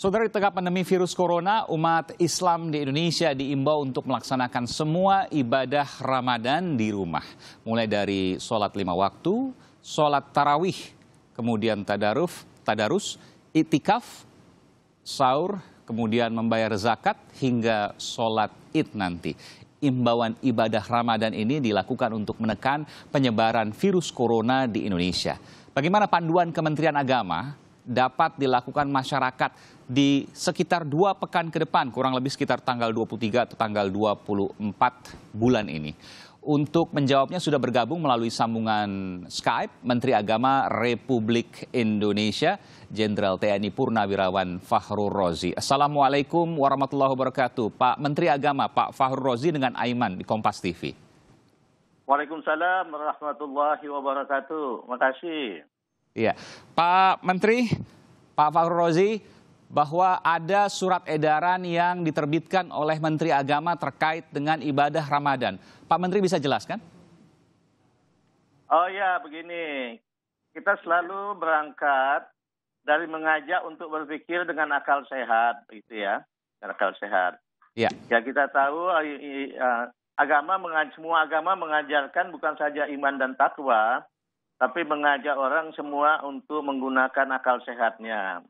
Saudara di tengah pandemi virus corona, umat Islam di Indonesia diimbau untuk melaksanakan semua ibadah Ramadan di rumah. Mulai dari sholat lima waktu, sholat tarawih, kemudian tadaruf, tadarus, itikaf, sahur, kemudian membayar zakat, hingga sholat id nanti. Imbauan ibadah Ramadan ini dilakukan untuk menekan penyebaran virus corona di Indonesia. Bagaimana panduan Kementerian Agama dapat dilakukan masyarakat di sekitar dua pekan ke depan, kurang lebih sekitar tanggal 23 atau tanggal 24 bulan ini. Untuk menjawabnya sudah bergabung melalui sambungan Skype Menteri Agama Republik Indonesia Jenderal TNI Purnawirawan Fahrul Rozi. Assalamualaikum warahmatullahi wabarakatuh. Pak Menteri Agama Pak Fahrul Rozi dengan Aiman di Kompas TV. Waalaikumsalam warahmatullahi wabarakatuh. Makasih. Iya, Pak Menteri, Pak Fakhrul Rozi, bahwa ada surat edaran yang diterbitkan oleh Menteri Agama terkait dengan ibadah Ramadan. Pak Menteri bisa jelaskan? Oh ya, begini. Kita selalu berangkat dari mengajak untuk berpikir dengan akal sehat, gitu ya, dengan akal sehat. Ya. Ya kita tahu eh, eh, agama semua agama mengajarkan bukan saja iman dan takwa, tapi mengajak orang semua untuk menggunakan akal sehatnya.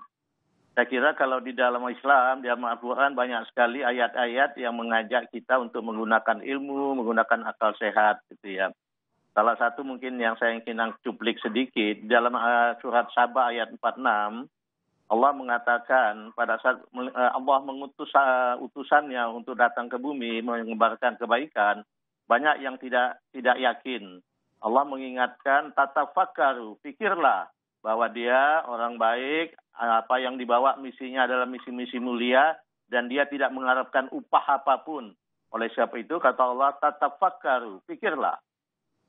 Saya kira kalau di dalam Islam, di dalam Al-Quran banyak sekali ayat-ayat yang mengajak kita untuk menggunakan ilmu, menggunakan akal sehat gitu ya. Salah satu mungkin yang saya ingin cuplik sedikit, dalam eh, surat Sabah ayat 46, Allah mengatakan pada saat eh, Allah mengutus eh, utusannya untuk datang ke bumi menyebarkan kebaikan, banyak yang tidak tidak yakin Allah mengingatkan tata tatafakaru, pikirlah bahwa dia orang baik, apa yang dibawa misinya adalah misi-misi mulia dan dia tidak mengharapkan upah apapun. Oleh siapa itu kata Allah tata tatafakaru, pikirlah.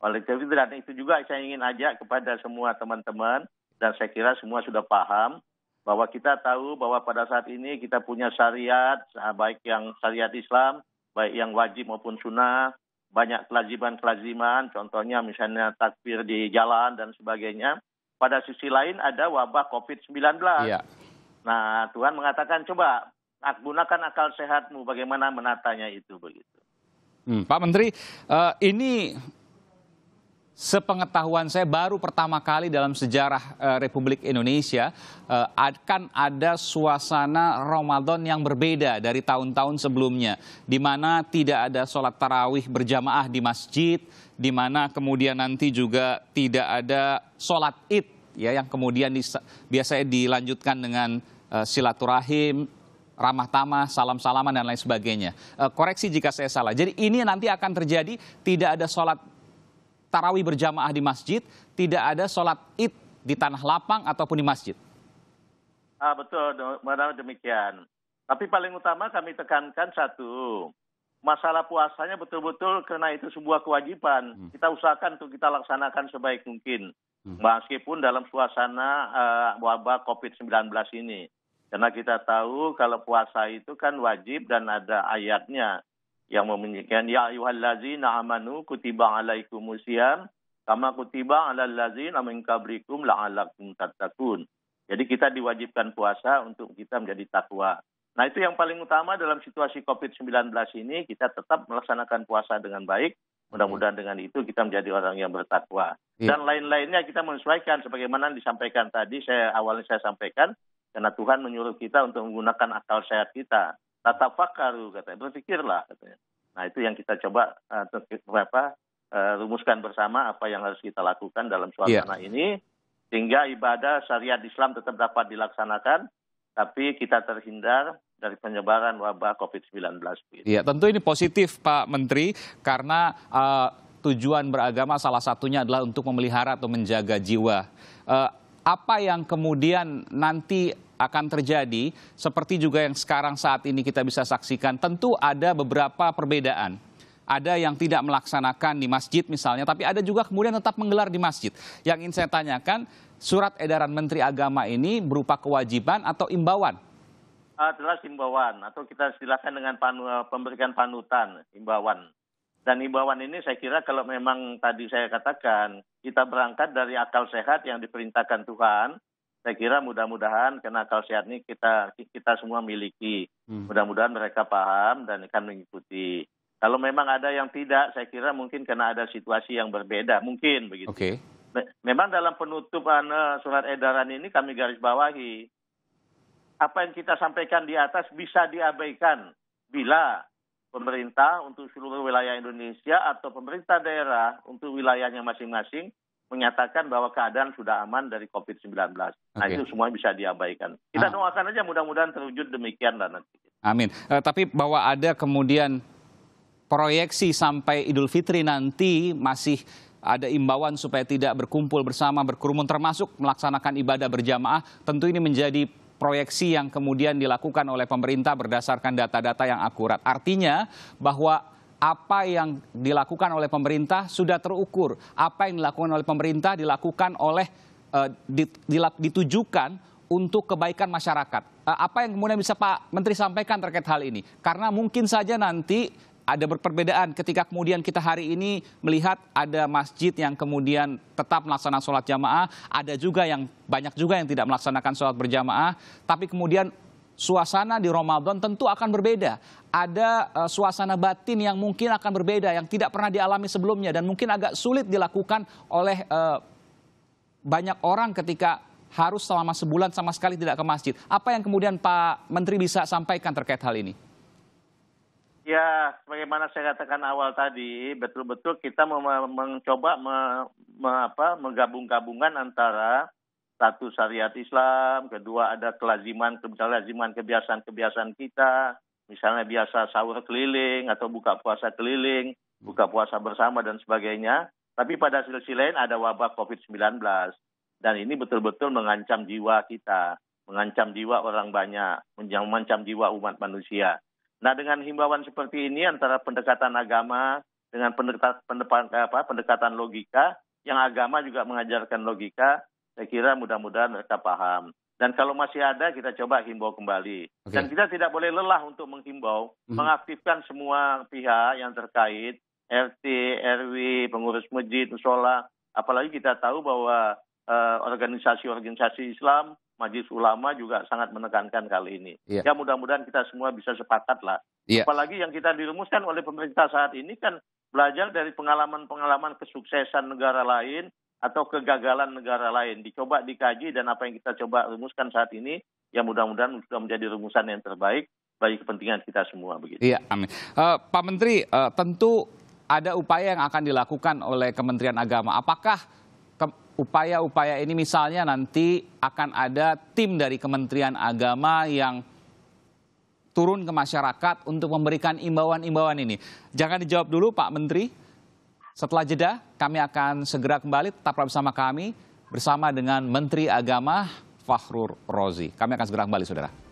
Oleh sebab itu dan itu juga saya ingin ajak kepada semua teman-teman dan saya kira semua sudah paham bahwa kita tahu bahwa pada saat ini kita punya syariat, baik yang syariat Islam, baik yang wajib maupun sunnah, banyak kelaziman-kelaziman, contohnya misalnya takbir di jalan dan sebagainya. Pada sisi lain ada wabah COVID-19. Iya. Nah, Tuhan mengatakan coba gunakan akal sehatmu bagaimana menatanya itu begitu. Hmm, Pak Menteri, uh, ini sepengetahuan saya baru pertama kali dalam sejarah eh, Republik Indonesia eh, akan ada suasana Ramadan yang berbeda dari tahun-tahun sebelumnya di mana tidak ada sholat tarawih berjamaah di masjid di mana kemudian nanti juga tidak ada sholat id ya yang kemudian di, biasanya dilanjutkan dengan uh, silaturahim ramah tamah, salam-salaman dan lain sebagainya. koreksi jika saya salah. Jadi ini nanti akan terjadi tidak ada sholat tarawih berjamaah di masjid, tidak ada sholat id di tanah lapang ataupun di masjid. Ah, betul, benar demikian. Tapi paling utama kami tekankan satu, masalah puasanya betul-betul karena itu sebuah kewajiban. Hmm. Kita usahakan untuk kita laksanakan sebaik mungkin. Hmm. Meskipun dalam suasana uh, wabah COVID-19 ini. Karena kita tahu kalau puasa itu kan wajib dan ada ayatnya yang memunyikan ya lazina amanu kutiba usiyam kama kutiba ala lazina min kabrikum la'alakum tatakun. Jadi kita diwajibkan puasa untuk kita menjadi takwa. Nah, itu yang paling utama dalam situasi COVID-19 ini kita tetap melaksanakan puasa dengan baik. Mudah-mudahan dengan itu kita menjadi orang yang bertakwa. Ya. Dan lain-lainnya kita menyesuaikan sebagaimana disampaikan tadi saya awalnya saya sampaikan karena Tuhan menyuruh kita untuk menggunakan akal sehat kita tatafakaru katanya berpikirlah katanya nah itu yang kita coba uh, uh, rumuskan bersama apa yang harus kita lakukan dalam suasana yeah. ini sehingga ibadah syariat Islam tetap dapat dilaksanakan tapi kita terhindar dari penyebaran wabah COVID-19. Gitu. Iya, tentu ini positif Pak Menteri karena uh, tujuan beragama salah satunya adalah untuk memelihara atau menjaga jiwa. Uh, apa yang kemudian nanti akan terjadi seperti juga yang sekarang saat ini kita bisa saksikan. Tentu ada beberapa perbedaan. Ada yang tidak melaksanakan di masjid misalnya, tapi ada juga kemudian tetap menggelar di masjid. Yang ingin saya tanyakan, surat edaran Menteri Agama ini berupa kewajiban atau imbauan? Ah, jelas imbauan, atau kita silakan dengan panu, eh, pemberikan panutan, imbauan. Dan imbauan ini saya kira kalau memang tadi saya katakan, kita berangkat dari akal sehat yang diperintahkan Tuhan, saya kira mudah-mudahan karena akal sehat ini kita kita semua miliki. Hmm. Mudah-mudahan mereka paham dan akan mengikuti. Kalau memang ada yang tidak, saya kira mungkin karena ada situasi yang berbeda, mungkin begitu. Okay. Memang dalam penutupan surat edaran ini kami garis bawahi apa yang kita sampaikan di atas bisa diabaikan bila pemerintah untuk seluruh wilayah Indonesia atau pemerintah daerah untuk wilayahnya masing-masing menyatakan bahwa keadaan sudah aman dari COVID-19. Nah, okay. itu semua bisa diabaikan. Kita ah. doakan aja mudah-mudahan terwujud demikian dan nanti. Amin. Uh, tapi bahwa ada kemudian proyeksi sampai Idul Fitri nanti masih ada imbauan supaya tidak berkumpul bersama, berkerumun, termasuk melaksanakan ibadah berjamaah, tentu ini menjadi proyeksi yang kemudian dilakukan oleh pemerintah berdasarkan data-data yang akurat. Artinya bahwa apa yang dilakukan oleh pemerintah sudah terukur. Apa yang dilakukan oleh pemerintah dilakukan oleh eh, ditujukan untuk kebaikan masyarakat. Eh, apa yang kemudian bisa Pak Menteri sampaikan terkait hal ini? Karena mungkin saja nanti ada perbedaan ketika kemudian kita hari ini melihat ada masjid yang kemudian tetap melaksanakan sholat jamaah, ada juga yang banyak juga yang tidak melaksanakan sholat berjamaah, tapi kemudian suasana di Ramadan tentu akan berbeda. Ada uh, suasana batin yang mungkin akan berbeda yang tidak pernah dialami sebelumnya dan mungkin agak sulit dilakukan oleh uh, banyak orang ketika harus selama sebulan sama sekali tidak ke masjid. Apa yang kemudian Pak Menteri bisa sampaikan terkait hal ini? Ya, bagaimana saya katakan awal tadi, betul-betul kita mencoba me, me, menggabung-gabungan antara satu syariat Islam, kedua ada kelaziman, kelaziman kebiasaan-kebiasaan kita, misalnya biasa sahur keliling atau buka puasa keliling, buka puasa bersama dan sebagainya. Tapi pada sisi lain ada wabah COVID-19 dan ini betul-betul mengancam jiwa kita, mengancam jiwa orang banyak, mengancam jiwa umat manusia. Nah dengan himbauan seperti ini antara pendekatan agama dengan pendekatan, pendekatan logika, yang agama juga mengajarkan logika, saya kira mudah-mudahan mereka paham. Dan kalau masih ada, kita coba himbau kembali. Okay. Dan kita tidak boleh lelah untuk menghimbau, mm-hmm. mengaktifkan semua pihak yang terkait, RT, RW, pengurus masjid, musola. Apalagi kita tahu bahwa eh, organisasi-organisasi Islam, Majelis Ulama juga sangat menekankan kali ini. Yeah. Ya mudah-mudahan kita semua bisa sepakat lah. Yeah. Apalagi yang kita dirumuskan oleh pemerintah saat ini kan belajar dari pengalaman-pengalaman kesuksesan negara lain atau kegagalan negara lain. Dicoba dikaji dan apa yang kita coba rumuskan saat ini, yang mudah-mudahan sudah menjadi rumusan yang terbaik bagi kepentingan kita semua. Begitu. Iya, amin. Uh, Pak Menteri, uh, tentu ada upaya yang akan dilakukan oleh Kementerian Agama. Apakah upaya-upaya ini misalnya nanti akan ada tim dari Kementerian Agama yang turun ke masyarakat untuk memberikan imbauan-imbauan ini. Jangan dijawab dulu Pak Menteri, setelah jeda, kami akan segera kembali tetaplah bersama kami bersama dengan Menteri Agama Fahrur Rozi. Kami akan segera kembali, saudara.